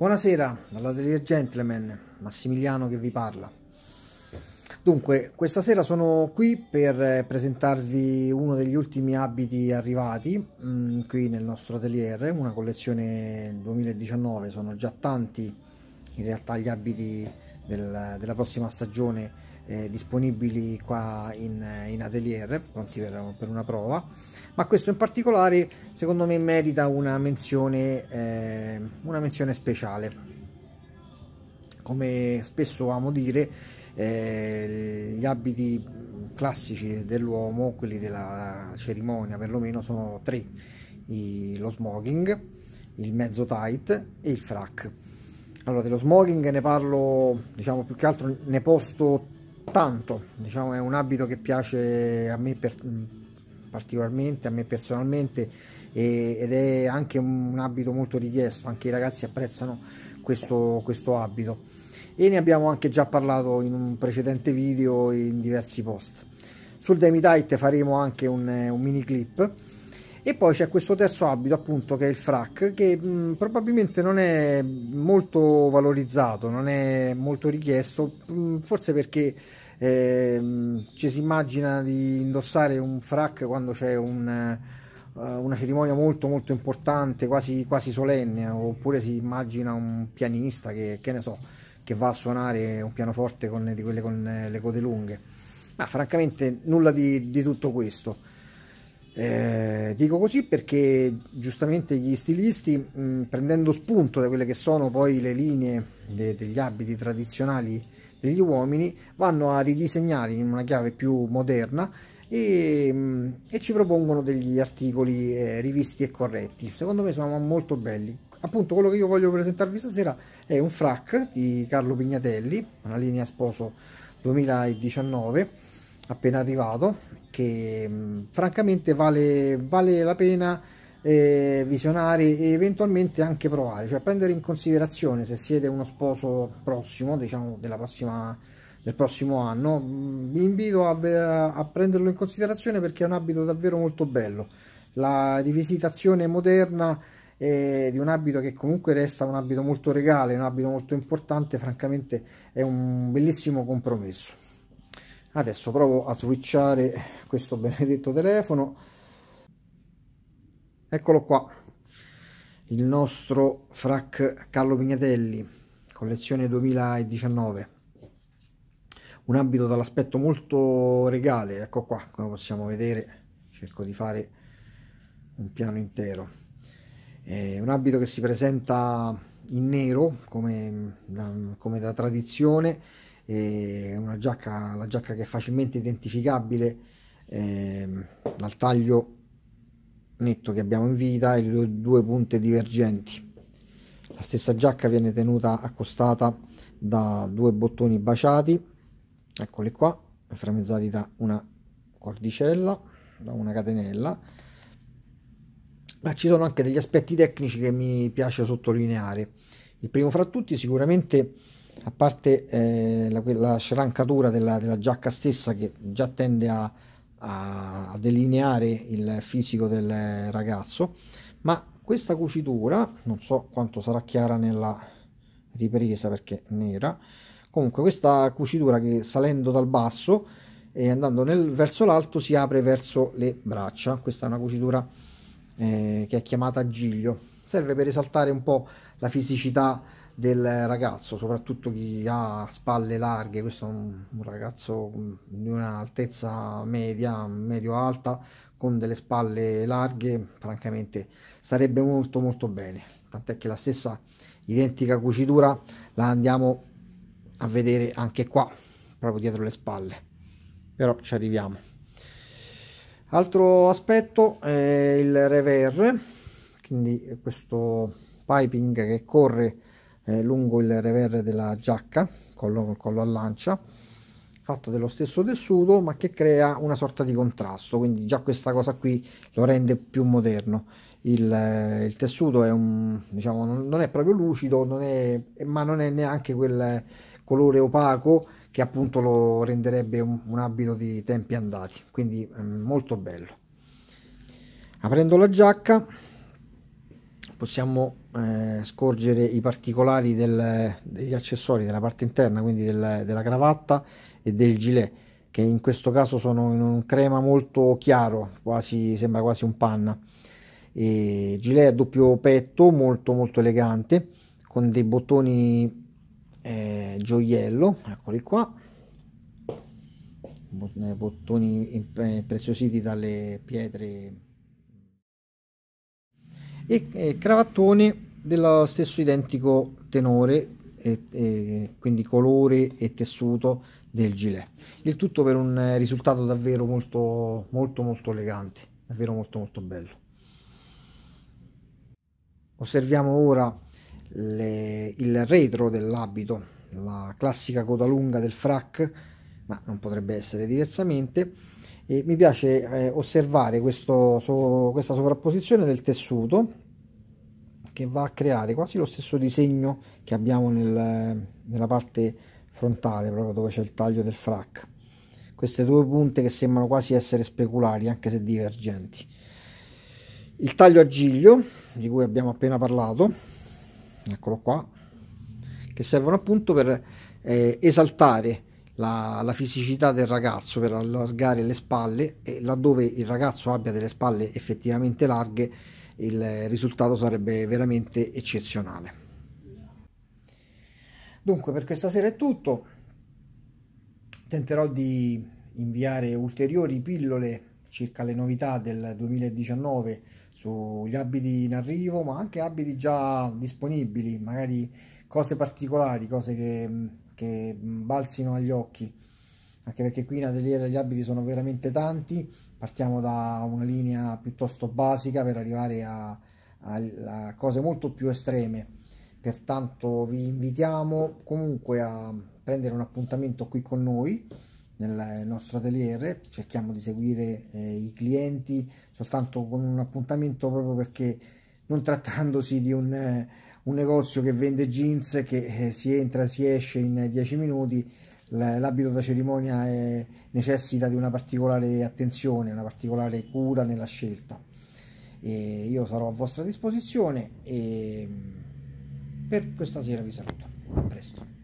Buonasera dalla Delier Gentleman, Massimiliano che vi parla. Dunque, questa sera sono qui per eh, presentarvi uno degli ultimi abiti arrivati mh, mm, qui nel nostro atelier, una collezione 2019, sono già tanti in realtà gli abiti del, della prossima stagione eh, disponibili qua in, in, atelier, pronti per, per, una prova, ma questo in particolare secondo me merita una menzione, eh, una menzione speciale. Come spesso amo dire, eh, gli abiti classici dell'uomo, quelli della cerimonia perlomeno, sono tre, I, lo smoking, il mezzo tight e il frac. Allora, dello smoking ne parlo, diciamo più che altro ne posto tanto, diciamo, è un abito che piace a me per, particolarmente, a me personalmente e, ed è anche un, abito molto richiesto, anche i ragazzi apprezzano questo, questo abito e ne abbiamo anche già parlato in un precedente video in diversi post. Sul Demi Tight faremo anche un, un mini clip e poi c'è questo terzo abito appunto che è il frac che mh, mm, probabilmente non è molto valorizzato non è molto richiesto mh, mm, forse perché eh, ci si immagina di indossare un frac quando c'è un, uh, una cerimonia molto molto importante, quasi, quasi, solenne, oppure si immagina un pianista che, che ne so, che va a suonare un pianoforte con, di quelle con le code lunghe. Ma francamente nulla di, di tutto questo. Eh, dico così perché giustamente gli stilisti, mh, prendendo spunto da quelle che sono poi le linee de, degli abiti tradizionali degli uomini vanno a ridisegnare in una chiave più moderna e, mm, e ci propongono degli articoli eh, rivisti e corretti. Secondo me sono molto belli. Appunto, quello che io voglio presentarvi stasera è un frac di Carlo Pignatelli, una linea sposo 2019 appena arrivato che mm, francamente vale, vale la pena eh, visionare e eventualmente anche provare, cioè prendere in considerazione se siete uno sposo prossimo, diciamo della prossima, del prossimo anno, vi mm, invito a, a prenderlo in considerazione perché è un abito davvero molto bello. La rivisitazione moderna eh, di un abito che comunque resta un abito molto regale, un abito molto importante, francamente è un bellissimo compromesso. Adesso provo a switchare questo benedetto telefono Eccolo qua, il nostro frac Carlo Pignatelli, collezione 2019. Un abito dall'aspetto molto regale, ecco qua, come possiamo vedere, cerco di fare un piano intero. È un abito che si presenta in nero, come, come da tradizione, è una giacca, la giacca che è facilmente identificabile eh, dal taglio netto che abbiamo in vita e le due punte divergenti. La stessa giacca viene tenuta accostata da due bottoni baciati, eccoli qua, inframmezzati da una cordicella, da una catenella. Ma ci sono anche degli aspetti tecnici che mi piace sottolineare. Il primo fra tutti sicuramente, a parte eh, la, la, shrancatura della, della giacca stessa che già tende a, a, a delineare il fisico del ragazzo, ma questa cucitura, non so quanto sarà chiara nella ripresa perché è nera, comunque questa cucitura che salendo dal basso e andando nel, verso l'alto si apre verso le braccia, questa è una cucitura eh, che è chiamata giglio, serve per esaltare un po' la fisicità del ragazzo, soprattutto chi ha spalle larghe, questo è un, ragazzo mm, di un'altezza media, medio-alta, con delle spalle larghe, francamente starebbe molto molto bene, tant'è che la stessa identica cucitura la andiamo a vedere anche qua, proprio dietro le spalle, però ci arriviamo. Altro aspetto è il rever, quindi questo piping che corre eh, lungo il reverre della giacca, collo, collo a lancia, fatto dello stesso tessuto ma che crea una sorta di contrasto, quindi già questa cosa qui lo rende più moderno. Il, eh, il tessuto è un, diciamo, non è proprio lucido, non è, ma non è neanche quel colore opaco che appunto lo renderebbe un, un abito di tempi andati, quindi eh, molto bello. Aprendo la giacca possiamo eh, scorgere i particolari del, degli accessori della parte interna quindi del, della cravatta e del gilet che in questo caso sono in un crema molto chiaro quasi sembra quasi un panna e gilet a doppio petto molto molto elegante con dei bottoni eh, gioiello eccoli qua bottoni eh, impreziositi eh, dalle pietre e eh, cravattone dello stesso identico tenore e, e, quindi colore e tessuto del gilet il tutto per un eh, risultato davvero molto molto molto elegante davvero molto molto bello osserviamo ora le, il retro dell'abito la classica coda lunga del frac ma non potrebbe essere diversamente e mi piace eh, osservare questo, so, questa sovrapposizione del tessuto che va a creare quasi lo stesso disegno che abbiamo nel, nella parte frontale, proprio dove c'è il taglio del frac. Queste due punte che sembrano quasi essere speculari, anche se divergenti. Il taglio a giglio, di cui abbiamo appena parlato, eccolo qua, che servono appunto per eh, esaltare la, la, fisicità del ragazzo per allargare le spalle e laddove il ragazzo abbia delle spalle effettivamente larghe il risultato sarebbe veramente eccezionale. Dunque per questa sera è tutto, tenterò di inviare ulteriori pillole circa le novità del 2019 sugli abiti in arrivo ma anche abiti già disponibili, magari cose particolari, cose che che mm, balzino agli occhi anche perché qui in ateliere gli abiti sono veramente tanti partiamo da una linea piuttosto basica per arrivare a, a, a cose molto più estreme pertanto vi invitiamo comunque a prendere un appuntamento qui con noi nel nostro atelier cerchiamo di seguire eh, i clienti soltanto con un appuntamento proprio perché non trattandosi di un eh, un negozio che vende jeans che eh, si entra, si esce in 10 minuti, l'abito da cerimonia è, eh, necessita di una particolare attenzione, una particolare cura nella scelta. E io sarò a vostra disposizione e mm, per questa sera vi saluto. A presto.